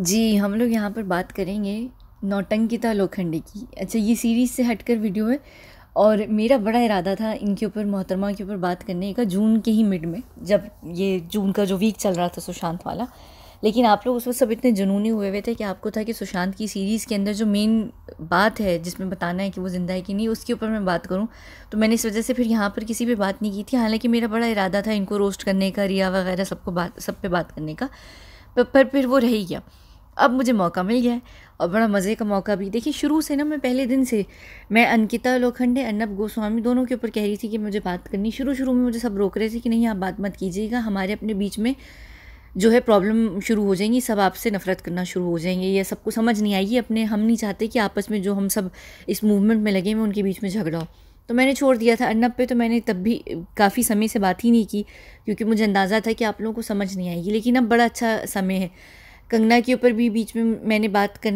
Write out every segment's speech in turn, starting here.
जी हम लोग यहाँ पर बात करेंगे नौटंकिता लोखंडे की अच्छा ये सीरीज़ से हटकर वीडियो है और मेरा बड़ा इरादा था इनके ऊपर मोहतरमा के ऊपर बात करने का जून के ही मिड में जब ये जून का जो वीक चल रहा था सुशांत वाला लेकिन आप लोग उस वक्त सब इतने जुनूनी हुए हुए थे कि आपको था कि सुशांत की सीरीज़ के अंदर जो मेन बात है जिसमें बताना है कि वो ज़िंदा है कि नहीं उसके ऊपर मैं बात करूँ तो मैंने इस वजह से फिर यहाँ पर किसी भी बात नहीं की थी हालांकि मेरा बड़ा इरादा था इनको रोस्ट करने का रिया वगैरह सबको बात सब पे बात करने का पर, फिर वो रह गया अब मुझे मौका मिल गया है और बड़ा मज़े का मौका भी देखिए शुरू से ना मैं पहले दिन से मैं अंकिता लोखंडे अन्नब गोस्वामी दोनों के ऊपर कह रही थी कि मुझे बात करनी शुरू शुरू में मुझे सब रोक रहे थे कि नहीं आप बात मत कीजिएगा हमारे अपने बीच में जो है प्रॉब्लम शुरू हो जाएंगी सब आपसे नफरत करना शुरू हो जाएंगे या सबको समझ नहीं आएगी अपने हम नहीं चाहते कि आपस में जो हम सब इस मूवमेंट में लगे हैं उनके बीच में झगड़ा हो तो मैंने छोड़ दिया था अन्नब पे तो मैंने तब भी काफ़ी समय से बात ही नहीं की क्योंकि मुझे अंदाज़ा था कि आप लोगों को समझ नहीं आएगी लेकिन अब बड़ा अच्छा समय है कंगना के ऊपर भी बीच में मैंने बात कर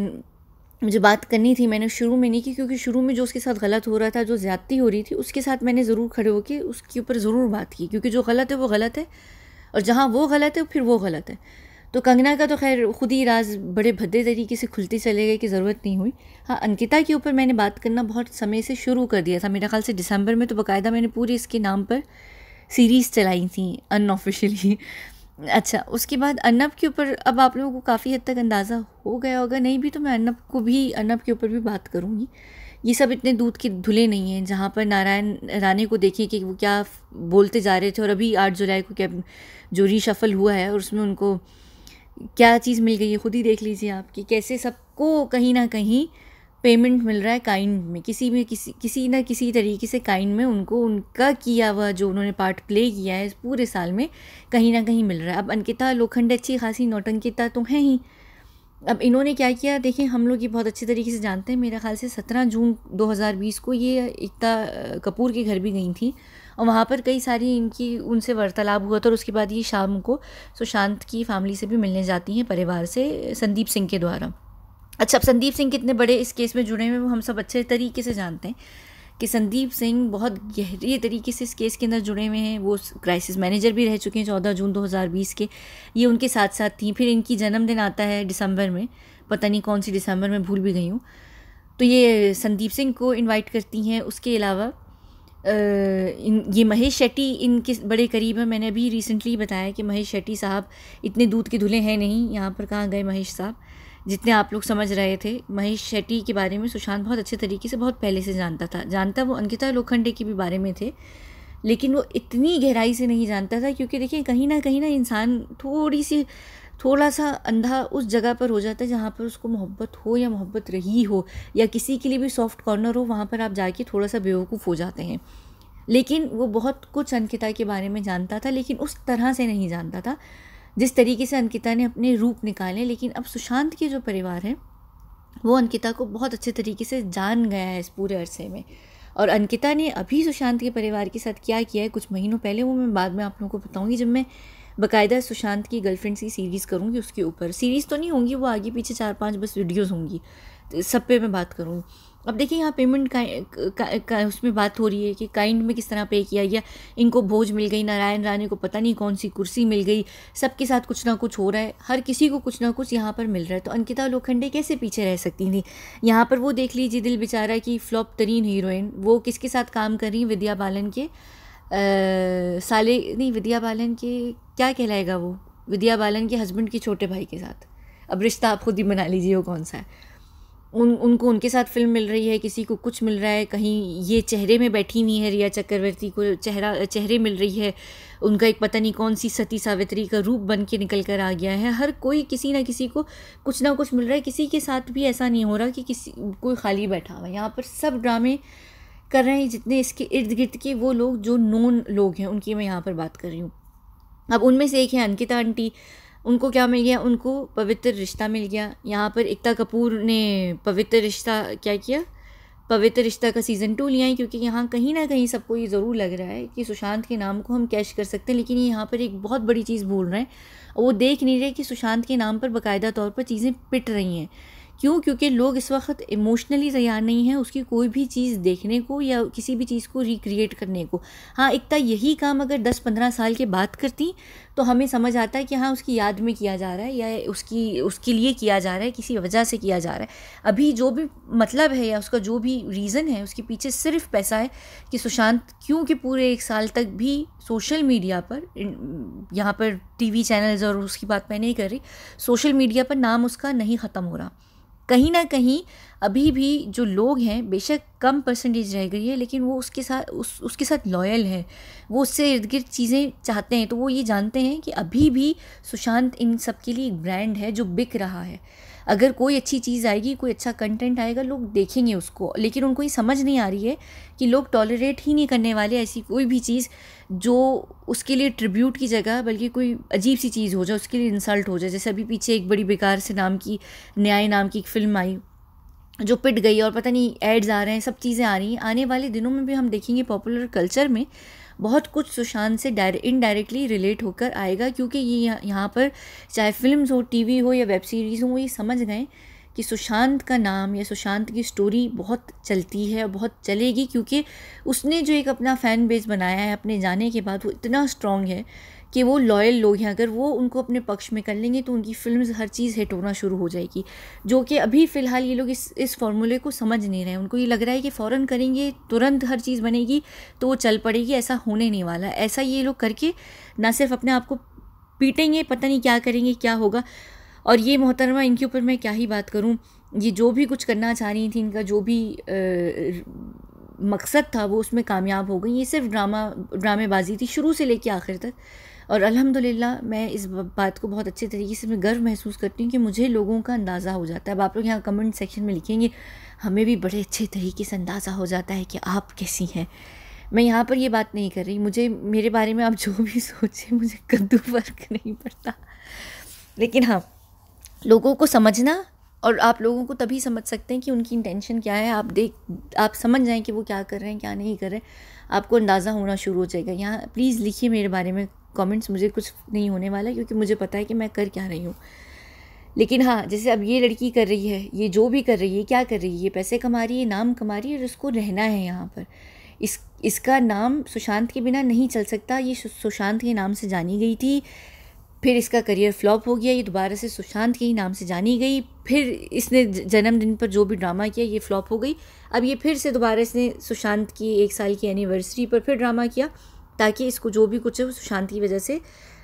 मुझे बात करनी थी मैंने शुरू में नहीं की क्योंकि शुरू में जो उसके साथ गलत हो रहा था जो ज़्यादती हो रही थी उसके साथ मैंने ज़रूर खड़े होकर उसके ऊपर ज़रूर बात की क्योंकि जो गलत है वो गलत है और जहाँ वो गलत है फिर वो गलत है तो कंगना का तो खैर खुद ही राज बड़े भद्दे तरीके से खुलते चले गए कि ज़रूरत नहीं हुई हाँ अंकिता के ऊपर मैंने बात करना बहुत समय से शुरू कर दिया था मेरे ख्याल से दिसंबर में तो बाकायदा मैंने पूरी इसके नाम पर सीरीज़ चलाई थी अनऑफिशियली अच्छा उसके बाद अर्नब के ऊपर अब आप लोगों को काफ़ी हद तक अंदाज़ा हो गया होगा नहीं भी तो मैं अनप को भी अनब के ऊपर भी बात करूँगी ये सब इतने दूध के धुले नहीं हैं जहाँ पर नारायण राणे को देखें कि वो क्या बोलते जा रहे थे और अभी आठ जुलाई को क्या जो रीशफल हुआ है और उसमें उनको क्या चीज़ मिल गई है खुद ही देख लीजिए आप कि कैसे सबको कहीं ना कहीं पेमेंट मिल रहा है काइंड में किसी भी किसी किसी ना किसी तरीके से काइंड में उनको उनका किया हुआ जो उन्होंने पार्ट प्ले किया है पूरे साल में कहीं ना कहीं मिल रहा है अब अंकिता लोखंड अच्छी खासी नौटंकिता तो हैं ही अब इन्होंने क्या किया देखें हम लोग ये बहुत अच्छे तरीके से जानते हैं मेरा ख्याल से सत्रह जून दो को ये एकता कपूर के घर भी गई थी और वहाँ पर कई सारी इनकी उनसे वार्तालाप हुआ था और उसके बाद ये शाम को सुशांत की फैमिली से भी मिलने जाती हैं परिवार से संदीप सिंह के द्वारा अच्छा अब संदीप सिंह कितने बड़े इस केस में जुड़े हुए हम सब अच्छे तरीके से जानते हैं कि संदीप सिंह बहुत गहरी तरीके से इस केस के अंदर जुड़े हुए हैं वो क्राइसिस मैनेजर भी रह चुके हैं चौदह जून 2020 के ये उनके साथ साथ थी फिर इनकी जन्मदिन आता है दिसंबर में पता नहीं कौन सी दिसंबर में भूल भी गई हूँ तो ये संदीप सिंह को इनवाइट करती हैं उसके अलावा इन ये महेश शेट्टी इनके बड़े करीब हैं मैंने अभी रिसेंटली बताया कि महेश शेट्टी साहब इतने दूध के धुले हैं नहीं यहाँ पर कहाँ गए महेश साहब जितने आप लोग समझ रहे थे महेश शेट्टी के बारे में सुशांत बहुत अच्छे तरीके से बहुत पहले से जानता था जानता वो अंकिता लोखंडे के भी बारे में थे लेकिन वो इतनी गहराई से नहीं जानता था क्योंकि देखिए कहीं ना कहीं ना इंसान थोड़ी सी थोड़ा सा अंधा उस जगह पर हो जाता है जहाँ पर उसको मोहब्बत हो या मोहब्बत रही हो या किसी के लिए भी सॉफ्ट कॉर्नर हो वहाँ पर आप जाके थोड़ा सा बेवकूफ़ हो जाते हैं लेकिन वो बहुत कुछ अंकिता के बारे में जानता था लेकिन उस तरह से नहीं जानता था जिस तरीके से अंकिता ने अपने रूप निकाले लेकिन अब सुशांत के जो परिवार हैं वो अंकिता को बहुत अच्छे तरीके से जान गया है इस पूरे अरसे में और अंकिता ने अभी सुशांत के परिवार के साथ क्या किया है कुछ महीनों पहले वो मैं बाद में आप लोगों को बताऊँगी जब मैं बाकायदा सुशांत की गर्लफ्रेंड्स की सीरीज़ करूँगी उसके ऊपर सीरीज़ तो नहीं होंगी वो आगे पीछे चार पाँच बस वीडियोज़ होंगी तो सब पे मैं बात करूँगी अब देखिए यहाँ पेमेंट का, का, का उसमें बात हो रही है कि काइंड में किस तरह पे किया गया इनको भोज मिल गई नारायण राणे को पता नहीं कौन सी कुर्सी मिल गई सबके साथ कुछ ना कुछ हो रहा है हर किसी को कुछ ना कुछ यहाँ पर मिल रहा है तो अंकिता लोखंडे कैसे पीछे रह सकती थी यहाँ पर वो देख लीजिए दिल बेचारा कि फ्लॉप तरीन हीरोइन वो किसके साथ काम कर रही विद्या बालन के आ, साले नहीं विद्या बालन के क्या कहलाएगा वो विद्या बालन के हस्बैंड के छोटे भाई के साथ अब रिश्ता आप खुद ही बना लीजिए वो कौन सा है उन उनको उनके साथ फिल्म मिल रही है किसी को कुछ मिल रहा है कहीं ये चेहरे में बैठी हुई है रिया चक्रवर्ती को चेहरा चेहरे मिल रही है उनका एक पता नहीं कौन सी सती सावित्री का रूप बन के निकल कर आ गया है हर कोई किसी ना किसी को कुछ ना कुछ मिल रहा है किसी के साथ भी ऐसा नहीं हो रहा कि किसी कोई खाली बैठा हुआ है यहाँ पर सब ड्रामे कर रहे हैं जितने इसके इर्द गिर्द के वो लोग जो नोन लोग हैं उनकी मैं यहाँ पर बात कर रही हूँ अब उनमें से एक है अंकिता आंटी उनको क्या मिल गया उनको पवित्र रिश्ता मिल गया यहाँ पर एकता कपूर ने पवित्र रिश्ता क्या किया पवित्र रिश्ता का सीज़न टू लिया है क्योंकि यहाँ कहीं ना कहीं सबको ये ज़रूर लग रहा है कि सुशांत के नाम को हम कैश कर सकते हैं लेकिन ये यहाँ पर एक बहुत बड़ी चीज़ भूल रहे हैं वो देख नहीं रहे कि सुशांत के नाम पर बाकायदा तौर पर चीज़ें पिट रही हैं क्यों क्योंकि लोग इस वक्त इमोशनली तैयार नहीं हैं उसकी कोई भी चीज़ देखने को या किसी भी चीज़ को रिक्रिएट करने को हाँ एकता यही काम अगर 10-15 साल के बाद करती तो हमें समझ आता है कि हाँ उसकी याद में किया जा रहा है या उसकी उसके लिए किया जा रहा है किसी वजह से किया जा रहा है अभी जो भी मतलब है या उसका जो भी रीज़न है उसके पीछे सिर्फ पैसा है कि सुशांत क्योंकि पूरे एक साल तक भी सोशल मीडिया पर यहाँ पर टीवी चैनल्स और उसकी बात मैं नहीं कर रही सोशल मीडिया पर नाम उसका नहीं ख़त्म हो रहा कहीं ना कहीं अभी भी जो लोग हैं बेशक कम परसेंटेज रह गई है लेकिन वो उसके साथ उस उसके साथ लॉयल है वो उससे इर्द गिर्द चीज़ें चाहते हैं तो वो ये जानते हैं कि अभी भी सुशांत इन सब के लिए एक ब्रांड है जो बिक रहा है अगर कोई अच्छी चीज़ आएगी कोई अच्छा कंटेंट आएगा लोग देखेंगे उसको लेकिन उनको ये समझ नहीं आ रही है कि लोग टॉलरेट ही नहीं करने वाले ऐसी कोई भी चीज़ जो उसके लिए ट्रिब्यूट की जगह बल्कि कोई अजीब सी चीज़ हो जाए उसके लिए इंसल्ट हो जाए जैसे अभी पीछे एक बड़ी बेकार से नाम की न्याय नाम की एक फिल्म आई जो पिट गई और पता नहीं एड्स आ रहे हैं सब चीज़ें आ रही हैं आने वाले दिनों में भी हम देखेंगे पॉपुलर कल्चर में बहुत कुछ सुशांत से इनडायरेक्टली रिलेट होकर आएगा क्योंकि ये यहाँ पर चाहे फिल्म हो टीवी हो या वेब सीरीज़ हो ये समझ गए कि सुशांत का नाम या सुशांत की स्टोरी बहुत चलती है और बहुत चलेगी क्योंकि उसने जो एक अपना फ़ैन बेस बनाया है अपने जाने के बाद वो इतना स्ट्रॉन्ग है कि वो लॉयल लोग हैं अगर वो उनको अपने पक्ष में कर लेंगे तो उनकी फिल्म हर चीज़ हिट होना शुरू हो जाएगी जो कि अभी फ़िलहाल ये लोग इस इस फॉर्मूले को समझ नहीं रहे उनको ये लग रहा है कि फ़ौरन करेंगे तुरंत हर चीज़ बनेगी तो वो चल पड़ेगी ऐसा होने नहीं वाला ऐसा ये लोग करके ना सिर्फ अपने आप को पीटेंगे पता नहीं क्या करेंगे क्या होगा और ये मोहतरमा इनके ऊपर मैं क्या ही बात करूँ ये जो भी कुछ करना चाह रही थी इनका जो भी आ, मकसद था वो उसमें कामयाब हो गई ये सिर्फ ड्रामा ड्रामेबाजी थी शुरू से लेके आखिर तक और अल्हम्दुलिल्लाह मैं इस बात को बहुत अच्छे तरीके से मैं गर्व महसूस करती हूँ कि मुझे लोगों का अंदाज़ा हो जाता है अब आप लोग यहाँ कमेंट सेक्शन में लिखेंगे हमें भी बड़े अच्छे तरीके से अंदाज़ा हो जाता है कि आप कैसी हैं मैं यहाँ पर ये बात नहीं कर रही मुझे मेरे बारे में आप जो भी सोचें मुझे कद्दू फ़र्क नहीं पड़ता लेकिन हाँ लोगों को समझना और आप लोगों को तभी समझ सकते हैं कि उनकी इंटेंशन क्या है आप देख आप समझ जाएं कि वो क्या कर रहे हैं क्या नहीं कर रहे हैं आपको अंदाज़ा होना शुरू हो जाएगा यहाँ प्लीज़ लिखिए मेरे बारे में कमेंट्स मुझे कुछ नहीं होने वाला क्योंकि मुझे पता है कि मैं कर क्या रही हूँ लेकिन हाँ जैसे अब ये लड़की कर रही है ये जो भी कर रही है क्या कर रही है ये पैसे कमा रही है नाम कमा रही है और उसको रहना है यहाँ पर इस इसका नाम सुशांत के बिना नहीं चल सकता ये सुशांत के नाम से जानी गई थी फिर इसका करियर फ्लॉप हो गया ये दोबारा से सुशांत के ही नाम से जानी गई फिर इसने जन्मदिन पर जो भी ड्रामा किया ये फ्लॉप हो गई अब ये फिर से दोबारा इसने सुशांत की एक साल की एनिवर्सरी पर फिर ड्रामा किया ताकि इसको जो भी कुछ है उस शांति की वजह से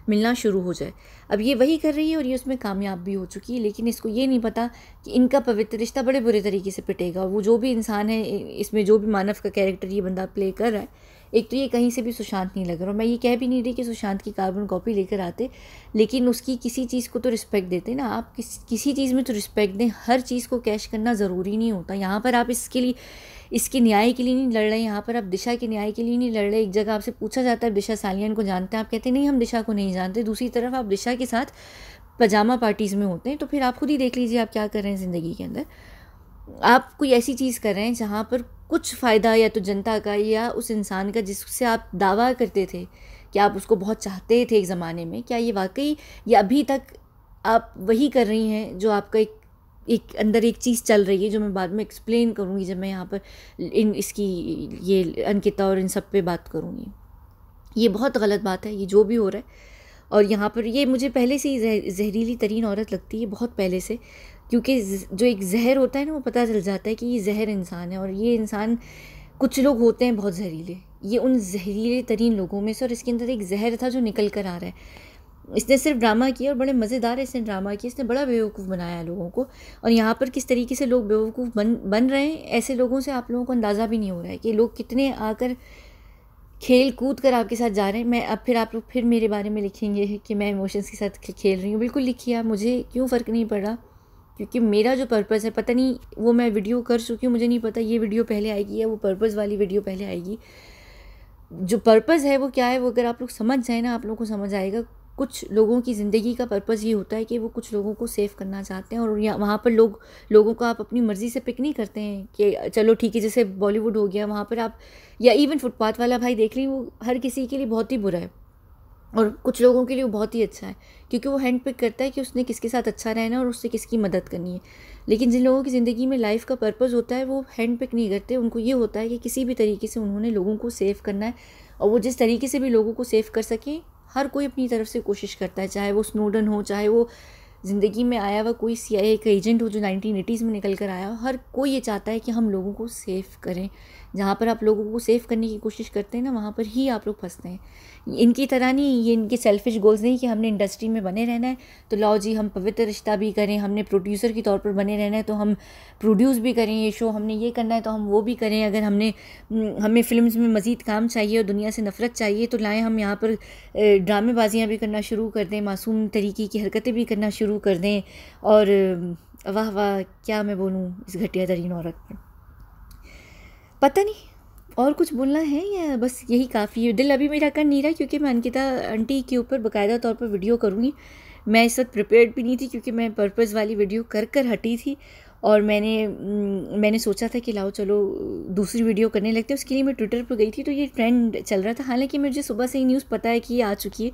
मिलना शुरू हो जाए अब ये वही कर रही है और ये उसमें कामयाब भी हो चुकी है लेकिन इसको ये नहीं पता कि इनका पवित्र रिश्ता बड़े बुरे तरीके से पिटेगा और वो जो भी इंसान है इसमें जो भी मानव का कैरेक्टर ये बंदा प्ले कर रहा है एक तो ये कहीं से भी सुशांत नहीं लग रहा और मैं ये कह भी नहीं रही कि सुशांत की कार्बन कॉपी लेकर आते लेकिन उसकी किसी चीज़ को तो रिस्पेक्ट देते ना आप किस किसी चीज़ में तो रिस्पेक्ट दें हर चीज़ को कैश करना ज़रूरी नहीं होता यहाँ पर आप इसके लिए इसके न्याय के लिए नहीं लड़ रहे यहाँ पर आप दिशा के न्याय के लिए नहीं लड़ रहे एक जगह आपसे पूछा जाता है दिशा सालियन को जानते हैं आप कहते हैं नहीं हम दिशा को नहीं जानते दूसरी तरफ आप दिशा के साथ पजामा पार्टीज़ में होते हैं तो फिर आप खुद ही देख लीजिए आप क्या कर रहे हैं ज़िंदगी के अंदर आप कोई ऐसी चीज़ कर रहे हैं जहाँ पर कुछ फ़ायदा या तो जनता का या उस इंसान का जिससे आप दावा करते थे कि आप उसको बहुत चाहते थे एक ज़माने में क्या ये वाकई या अभी तक आप वही कर रही हैं जो आपका एक एक अंदर एक चीज़ चल रही है जो मैं बाद में एक्सप्लेन करूँगी जब मैं यहाँ पर इन इसकी ये अंकिता और इन सब पे बात करूँगी ये बहुत गलत बात है ये जो भी हो रहा है और यहाँ पर ये मुझे पहले से ही जह, जहरीली तरीन औरत लगती है बहुत पहले से क्योंकि जो एक जहर होता है ना वो पता चल जाता है कि ये जहर इंसान है और ये इंसान कुछ लोग होते हैं बहुत जहरीले ये उन जहरीले तरीन लोगों में से और इसके अंदर एक जहर था जो निकल कर आ रहा है इसने सिर्फ ड्रामा किया और बड़े मज़ेदार इसने ड्रामा किया इसने बड़ा बेवकूफ़ बनाया लोगों को और यहाँ पर किस तरीके से लोग बेवकूफ़ बन बन रहे हैं ऐसे लोगों से आप लोगों को अंदाज़ा भी नहीं हो रहा है कि लोग कितने आकर खेल कूद कर आपके साथ जा रहे हैं मैं अब फिर आप लोग फिर मेरे बारे में लिखेंगे कि मैं इमोशंस के साथ खेल रही हूँ बिल्कुल लिखिए आप मुझे क्यों फ़र्क नहीं पड़ा क्योंकि मेरा जो पर्पज़ है पता नहीं वो मैं वीडियो कर चुकी हूँ मुझे नहीं पता ये वीडियो पहले आएगी या वो पर्पज़ वाली वीडियो पहले आएगी जो पर्पज़ है वो क्या है वो अगर आप लोग समझ जाए ना आप लोगों को समझ आएगा कुछ लोगों की ज़िंदगी का पर्पज़ ये होता है कि वो कुछ लोगों को सेव करना चाहते हैं और यहाँ वहाँ पर लोग लोगों को आप अपनी मर्ज़ी से पिक नहीं करते हैं कि चलो ठीक है जैसे बॉलीवुड हो गया वहाँ पर आप या इवन फुटपाथ वाला भाई देख ली वो हर किसी के लिए बहुत ही बुरा है और कुछ लोगों के लिए वो बहुत ही अच्छा है क्योंकि वो हैंड पिक करता है कि उसने किसके साथ अच्छा रहना है और उससे किसकी मदद करनी है लेकिन जिन लोगों की ज़िंदगी में लाइफ का पर्पज़ होता है वो हैंड पिक नहीं करते उनको ये होता है कि किसी भी तरीके से उन्होंने लोगों को सेव करना है और वो जिस तरीके से भी लोगों को सेव कर सकें हर कोई अपनी तरफ से कोशिश करता है चाहे वो स्नोडन हो चाहे वो ज़िंदगी में आया हुआ कोई सी आई का एजेंट हो जो नाइनटीन एटीज़ में निकल कर आया हर कोई ये चाहता है कि हम लोगों को सेफ़ करें जहाँ पर आप लोगों को सेफ़ करने की कोशिश करते हैं ना वहाँ पर ही आप लोग फंसते हैं इनकी तरह नहीं ये इनके सेल्फिश गोल्स नहीं कि हमने इंडस्ट्री में बने रहना है तो लाओ जी हम पवित्र रिश्ता भी करें हमने प्रोड्यूसर के तौर पर बने रहना है तो हम प्रोड्यूस भी करें ये शो हमने ये करना है तो हम वो भी करें अगर हमने हम्म, हमें फिल्म में मज़ीद काम चाहिए और दुनिया से नफ़रत चाहिए तो लाएँ हम यहाँ पर ड्रामेबाजियाँ भी करना शुरू कर दें मासूम तरीके की हरकतें भी करना शुरू शुरू कर दें और वाह वाह क्या मैं बोलूँ इस घटिया तरीन औरत पर पता नहीं और कुछ बोलना है या बस यही काफ़ी है दिल अभी मेरा कर नहीं रहा क्योंकि मैं अंकिता आंटी के ऊपर बकायदा तौर पर वीडियो करूँगी मैं इस वक्त प्रिपेयर्ड भी नहीं थी क्योंकि मैं पर्पज़ वाली वीडियो कर कर हटी थी और मैंने मैंने सोचा था कि लाओ चलो दूसरी वीडियो करने लगते हैं उसके लिए मैं ट्विटर पर गई थी तो ये ट्रेंड चल रहा था हालांकि मुझे सुबह से ही न्यूज़ पता है कि ये आ चुकी है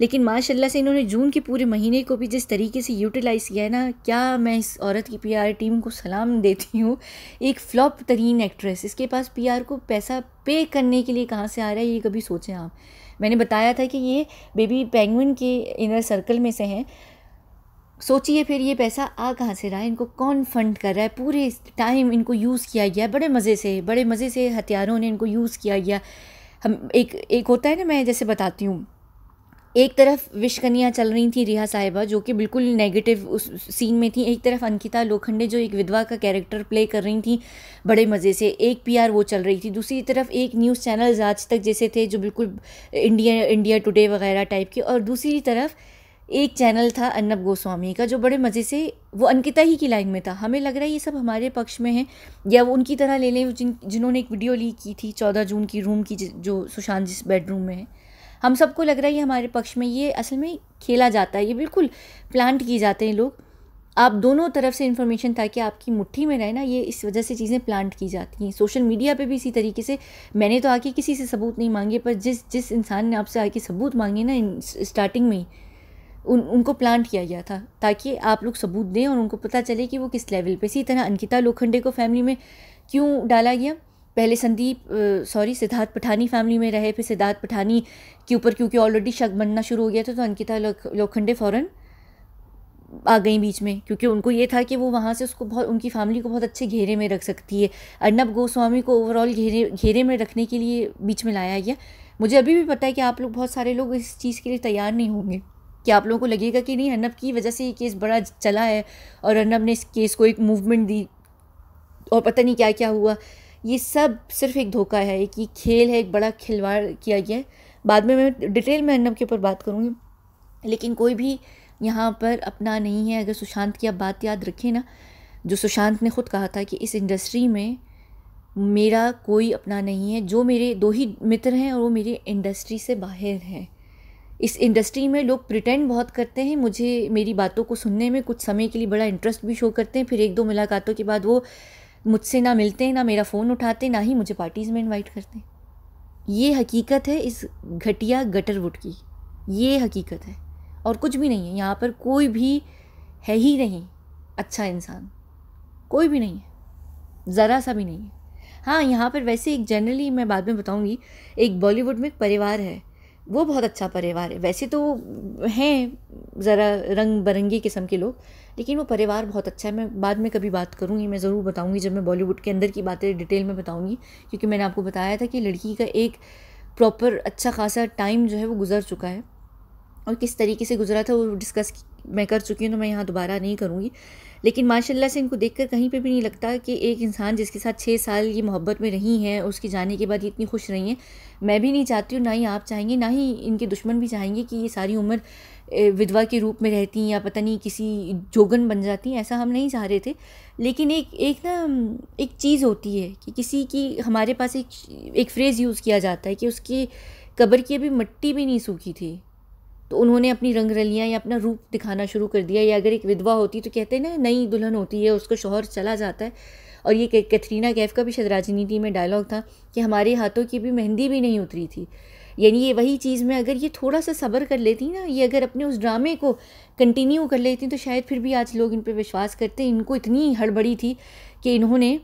लेकिन माशाल्लाह से इन्होंने जून के पूरे महीने को भी जिस तरीके से यूटिलाइज़ किया है ना क्या मैं इस औरत की पीआर टीम को सलाम देती हूँ एक फ्लॉप तरीन एक्ट्रेस इसके पास पीआर को पैसा पे करने के लिए कहाँ से आ रहा है ये कभी सोचें आप मैंने बताया था कि ये बेबी पेंगुइन के इनर सर्कल में से हैं सोचिए फिर ये पैसा आ कहाँ से रहा है इनको कौन फंड कर रहा है पूरे टाइम इनको यूज़ किया गया बड़े मज़े से बड़े मज़े से हथियारों ने इनको यूज़ किया गया हम एक एक होता है ना मैं जैसे बताती हूँ एक तरफ विशकनिया चल रही थी रिहा साहिबा जो कि बिल्कुल नेगेटिव उस सीन में थी एक तरफ अंकिता लोखंडे जो एक विधवा का कैरेक्टर प्ले कर रही थी बड़े मज़े से एक पीआर वो चल रही थी दूसरी तरफ एक न्यूज़ चैनल आज तक जैसे थे जो बिल्कुल इंडिया इंडिया टुडे वगैरह टाइप के और दूसरी तरफ एक चैनल था अन्नब गोस्वामी का जो बड़े मज़े से वो अंकिता ही की लाइन में था हमें लग रहा है ये सब हमारे पक्ष में है या वो उनकी तरह ले लें जिन जिन्होंने एक वीडियो लीक की थी चौदह जून की रूम की जो सुशांत जिस बेडरूम में है हम सबको लग रहा है ये हमारे पक्ष में ये असल में खेला जाता है ये बिल्कुल प्लांट किए जाते हैं लोग आप दोनों तरफ से इन्फॉर्मेशन ताकि आपकी मुट्ठी में रहे ना ये इस वजह से चीज़ें प्लांट की जाती हैं सोशल मीडिया पे भी इसी तरीके से मैंने तो आके किसी से सबूत नहीं मांगे पर जिस जिस इंसान ने आपसे आके सबूत मांगे ना स्टार्टिंग में उन उनको प्लांट किया गया था ताकि आप लोग सबूत दें और उनको पता चले कि वो किस लेवल पर इसी तरह अंकिता लोखंडे को फैमिली में क्यों डाला गया पहले संदीप सॉरी सिद्धार्थ पठानी फैमिली में रहे फिर सिद्धार्थ पठानी के ऊपर क्योंकि ऑलरेडी शक बनना शुरू हो गया था तो अंकिता लोखंडे फ़ौरन आ गई बीच में क्योंकि उनको ये था कि वो वहाँ से उसको बहुत उनकी फैमिली को बहुत अच्छे घेरे में रख सकती है अर्नब गोस्वामी को ओवरऑल घेरे घेरे में रखने के लिए बीच में लाया गया मुझे अभी भी पता है कि आप लोग बहुत सारे लोग इस चीज़ के लिए तैयार नहीं होंगे कि आप लोगों को लगेगा कि नहीं अर्नब की वजह से ये केस बड़ा चला है और अर्नब ने इस केस को एक मूवमेंट दी और पता नहीं क्या क्या हुआ ये सब सिर्फ एक धोखा है एक ये खेल है एक बड़ा खिलवाड़ किया गया है बाद में मैं डिटेल में अर्नब के ऊपर बात करूँगी लेकिन कोई भी यहाँ पर अपना नहीं है अगर सुशांत की आप बात याद रखें ना जो सुशांत ने खुद कहा था कि इस इंडस्ट्री में मेरा कोई अपना नहीं है जो मेरे दो ही मित्र हैं और वो मेरी इंडस्ट्री से बाहर हैं इस इंडस्ट्री में लोग प्रिटेंड बहुत करते हैं मुझे मेरी बातों को सुनने में कुछ समय के लिए बड़ा इंटरेस्ट भी शो करते हैं फिर एक दो मुलाकातों के बाद वो मुझसे ना मिलते ना मेरा फ़ोन उठाते ना ही मुझे पार्टीज़ में इनवाइट करते ये हकीकत है इस घटिया गटरवुड की ये हकीकत है और कुछ भी नहीं है यहाँ पर कोई भी है ही नहीं अच्छा इंसान कोई भी नहीं है ज़रा सा भी नहीं है हाँ यहाँ पर वैसे एक जनरली मैं बाद में बताऊँगी एक बॉलीवुड में एक परिवार है वो बहुत अच्छा परिवार है वैसे तो हैं ज़रा रंग बरंगी किस्म के लोग लेकिन वो परिवार बहुत अच्छा है मैं बाद में कभी बात करूँगी मैं ज़रूर बताऊँगी जब मैं बॉलीवुड के अंदर की बातें डिटेल में बताऊँगी क्योंकि मैंने आपको बताया था कि लड़की का एक प्रॉपर अच्छा खासा टाइम जो है वो गुजर चुका है और किस तरीके से गुजरा था वो डिस्कस मैं कर चुकी हूँ तो मैं यहाँ दोबारा नहीं करूँगी लेकिन माशाल्लाह से इनको देखकर कहीं पे भी नहीं लगता कि एक इंसान जिसके साथ छः साल ये मोहब्बत में रही हैं उसके जाने के बाद ये इतनी खुश रही हैं मैं भी नहीं चाहती हूँ ना ही आप चाहेंगे ना ही इनके दुश्मन भी चाहेंगे कि ये सारी उम्र विधवा के रूप में रहती हैं या पता नहीं किसी जोगन बन जाती ऐसा हम नहीं चाह रहे थे लेकिन एक एक ना एक चीज़ होती है कि किसी की हमारे पास एक एक फ्रेज़ यूज़ किया जाता है कि उसकी कब्र की अभी मट्टी भी नहीं सूखी थी तो उन्होंने अपनी रंगरलियाँ या अपना रूप दिखाना शुरू कर दिया या अगर एक विधवा होती तो कहते हैं ना नई दुल्हन होती है उसका शोहर चला जाता है और ये कैथरीना कैफ का भी शायद राजनीति में डायलॉग था कि हमारे हाथों की भी मेहंदी भी नहीं उतरी थी यानी ये वही चीज़ में अगर ये थोड़ा सा सब्र कर लेती ना ये अगर अपने उस ड्रामे को कंटिन्यू कर लेती तो शायद फिर भी आज लोग इन पर विश्वास करते इनको इतनी हड़बड़ी थी कि इन्होंने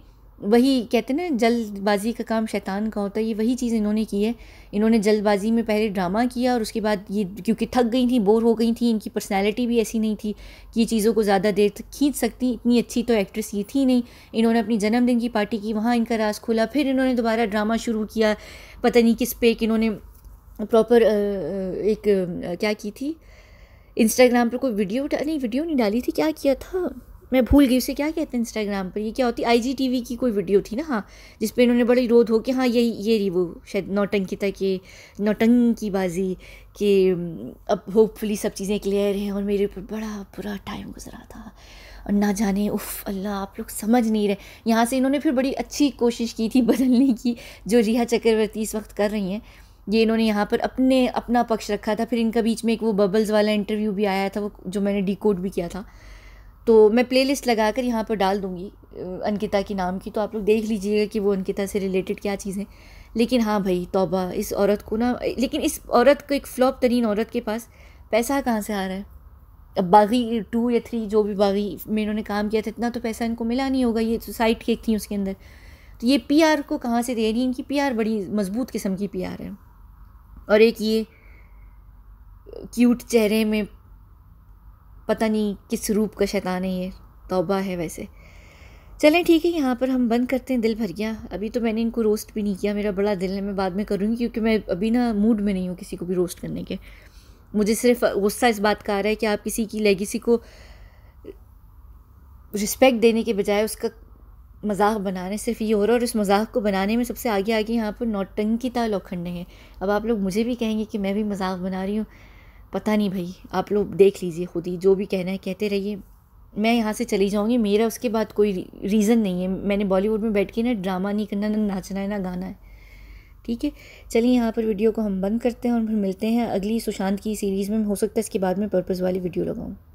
वही कहते ना जल्दबाजी का काम शैतान का होता है ये वही चीज़ इन्होंने की है इन्होंने जल्दबाजी में पहले ड्रामा किया और उसके बाद ये क्योंकि थक गई थी बोर हो गई थी इनकी पर्सनैलिटी भी ऐसी नहीं थी कि ये चीज़ों को ज़्यादा देर तक खींच सकती इतनी अच्छी तो एक्ट्रेस ये थी नहीं इन्होंने अपनी जन्मदिन की पार्टी की वहाँ इनका राज खोला फिर इन्होंने दोबारा ड्रामा शुरू किया पता नहीं किस पे इन्होंने प्रॉपर एक क्या की थी इंस्टाग्राम पर कोई वीडियो नहीं वीडियो नहीं डाली थी क्या किया था मैं भूल गई उसे क्या कहते हैं इंस्टाग्राम पर ये क्या होती आई जी टी वी की कोई वीडियो थी ना हाँ जिसपे इन्होंने बड़ी रोध हो कि हाँ ये ये रही वो शायद नौटंकिता के की बाजी कि अब होपफुली सब चीज़ें क्लियर हैं और मेरे ऊपर बड़ा बुरा टाइम गुजरा था और ना जाने उफ़ अल्लाह आप लोग समझ नहीं रहे यहाँ से इन्होंने फिर बड़ी अच्छी कोशिश की थी बदलने की जो रिया चक्रवर्ती इस वक्त कर रही हैं ये इन्होंने यहाँ पर अपने अपना पक्ष रखा था फिर इनका बीच में एक वो बबल्स वाला इंटरव्यू भी आया था वो जो मैंने डी भी किया था तो मैं प्लेलिस्ट लगाकर यहाँ पर डाल दूँगी अनकिता के नाम की तो आप लोग देख लीजिएगा कि वो अनकिता से रिलेटेड क्या चीज़ें लेकिन हाँ भाई तोबा इस औरत को ना लेकिन इस औरत को एक फ्लॉप तरीन औरत के पास पैसा कहाँ से आ रहा है अब बागी टू या थ्री जो भी बागी में इन्होंने काम किया था इतना तो पैसा इनको मिला नहीं होगा ये सुसाइड केक थी उसके अंदर तो ये पीआर को कहाँ से दे रही है इनकी पीआर बड़ी मजबूत किस्म की पीआर है और एक ये क्यूट चेहरे में पता नहीं किस रूप का शैतान है ये तौबा है वैसे चलें ठीक है यहाँ पर हम बंद करते हैं दिल भर गया अभी तो मैंने इनको रोस्ट भी नहीं किया मेरा बड़ा दिल है मैं बाद में करूँगी क्योंकि मैं अभी ना मूड में नहीं हूँ किसी को भी रोस्ट करने के मुझे सिर्फ गुस्सा इस बात का आ रहा है कि आप किसी की लेगेसी को रिस्पेक्ट देने के बजाय उसका मजाक बनाने सिर्फ ये हो रहा है और इस मजाक को बनाने में सबसे आगे आगे यहाँ पर नौटंकी तालोखंड है अब आप लोग मुझे भी कहेंगे कि मैं भी मजाक बना रही हूँ पता नहीं भाई आप लोग देख लीजिए खुद ही जो भी कहना है कहते रहिए मैं यहाँ से चली जाऊँगी मेरा उसके बाद कोई रीज़न नहीं है मैंने बॉलीवुड में बैठ के ना ड्रामा नहीं करना ना नाचना है ना गाना है ठीक है चलिए यहाँ पर वीडियो को हम बंद करते हैं और फिर मिलते हैं अगली सुशांत की सीरीज़ में हो सकता है इसके बाद में पर्पज़ वाली वीडियो लगाऊँ